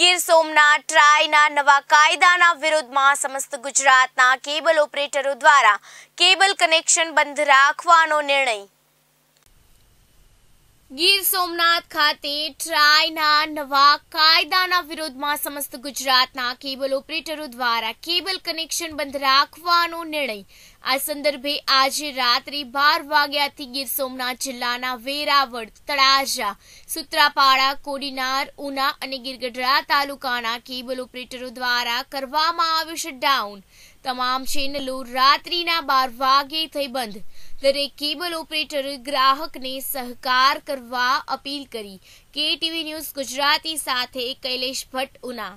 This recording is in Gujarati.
ગીર સોમનાથ ટ્રાયના નવા કાયદાના વિરોધમાં સમસ્ત ગુજરાતના કેબલ ઓપરેટરો દ્વારા કેબલ કનેક્શન બંધ રાખવાનો નિર્ણય ગીર સોમનાથ ખાતે ટ્રાયના નવા કાયદાના વિરોધમાં સમસ્ત ગુજરાતના કેબલ ઓપરેટરો દ્વારા કેબલ કનેક્શન બંધ રાખવાનો નિર્ણય આ સંદર્ભે આજે રાત્રે બાર વાગ્યાથી ગીર સોમનાથ જિલ્લાના વેરાવળ તળાજા સુત્રાપાડા કોડીનાર ઉના અને ગીરગઢડા તાલુકાના કેબલ ઓપરેટરો દ્વારા કરવામાં આવ્યું છે ડાઉન તમામ ચેનલો રાત્રિના બાર વાગે થઈ બંધ દરેક કેબલ ઓપરેટરે ગ્રાહકને સહકાર કરવા અપીલ કરી કેટીવી ન્યૂઝ ગુજરાતી સાથે કૈલેશ ભટ્ટ ઉના